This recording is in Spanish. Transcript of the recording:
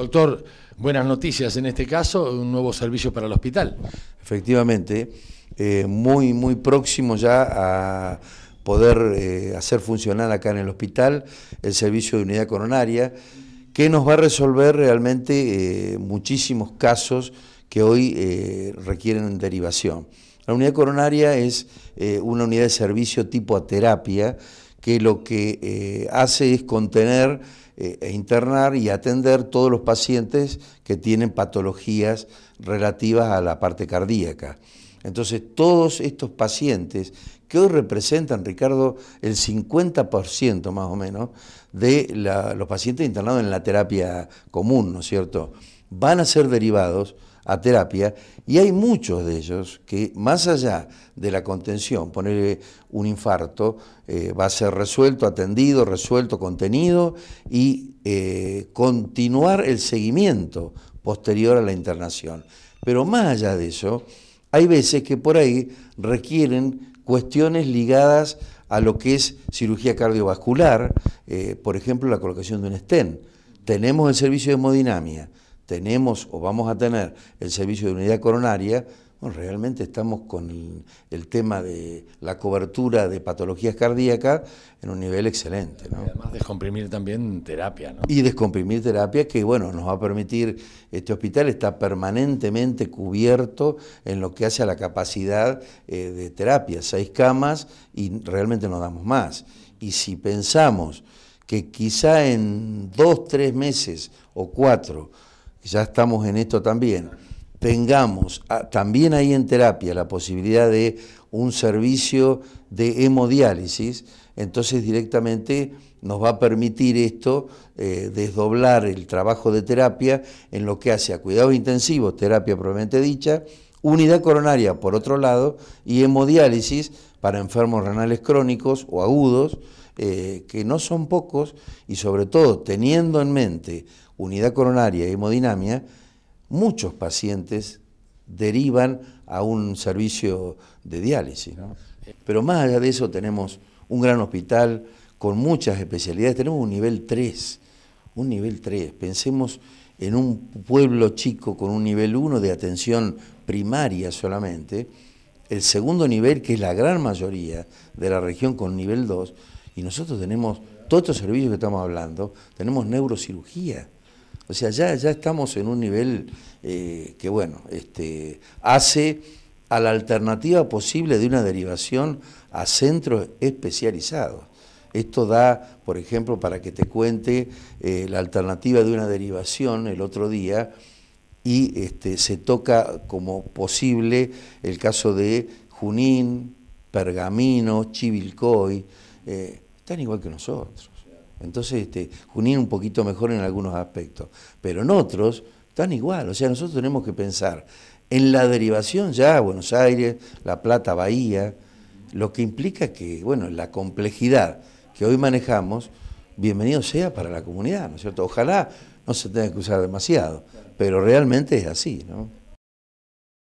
Doctor, buenas noticias en este caso, un nuevo servicio para el hospital. Efectivamente, eh, muy, muy próximo ya a poder eh, hacer funcionar acá en el hospital el servicio de unidad coronaria, que nos va a resolver realmente eh, muchísimos casos que hoy requieren derivación. La unidad coronaria es una unidad de servicio tipo a terapia que lo que eh, hace es contener eh, e internar y atender todos los pacientes que tienen patologías relativas a la parte cardíaca. Entonces, todos estos pacientes que hoy representan, Ricardo, el 50% más o menos de los pacientes internados en la terapia común, ¿no es cierto?, van a ser derivados a terapia y hay muchos de ellos que más allá de la contención, ponerle un infarto, eh, va a ser resuelto, atendido, resuelto, contenido y eh, continuar el seguimiento posterior a la internación. Pero más allá de eso, hay veces que por ahí requieren cuestiones ligadas a lo que es cirugía cardiovascular, eh, por ejemplo la colocación de un estén. Tenemos el servicio de hemodinamia, tenemos o vamos a tener el servicio de unidad coronaria, realmente estamos con el, tema de la cobertura de patologías cardíacas en un nivel excelente. ¿no? Además, descomprimir también terapia. ¿no? Y descomprimir terapia que, bueno, nos va a permitir, este hospital está permanentemente cubierto en lo que hace a la capacidad eh, de terapia, seis camas y realmente no damos más. Y si pensamos que quizá en dos, tres meses o cuatro, ya estamos en esto también, tengamos ah, también ahí en terapia la posibilidad de un servicio de hemodiálisis, entonces directamente nos va a permitir esto eh, desdoblar el trabajo de terapia en lo que hace a cuidados intensivos, terapia probablemente dicha, unidad coronaria por otro lado y hemodiálisis para enfermos renales crónicos o agudos, eh, que no son pocos, y sobre todo teniendo en mente unidad coronaria y hemodinamia, muchos pacientes derivan a un servicio de diálisis. Pero más allá de eso tenemos un gran hospital con muchas especialidades, tenemos un nivel 3, un nivel 3. Pensemos en un pueblo chico con un nivel 1 de atención primaria solamente, el segundo nivel, que es la gran mayoría de la región con nivel 2, y nosotros tenemos, todos estos servicios que estamos hablando, tenemos neurocirugía. O sea, ya, ya estamos en un nivel eh, que, bueno, este, hace a la alternativa posible de una derivación a centros especializados. Esto da, por ejemplo, para que te cuente eh, la alternativa de una derivación el otro día y este, se toca como posible el caso de Junín, Pergamino, Chivilcoy. Eh, están igual que nosotros. Entonces, este, Junín un poquito mejor en algunos aspectos, pero en otros están igual. O sea, nosotros tenemos que pensar en la derivación ya a Buenos Aires, La Plata, Bahía, lo que implica que, bueno, la complejidad que hoy manejamos, bienvenido sea para la comunidad, ¿no es cierto? Ojalá no se tenga que usar demasiado, pero realmente es así, ¿no?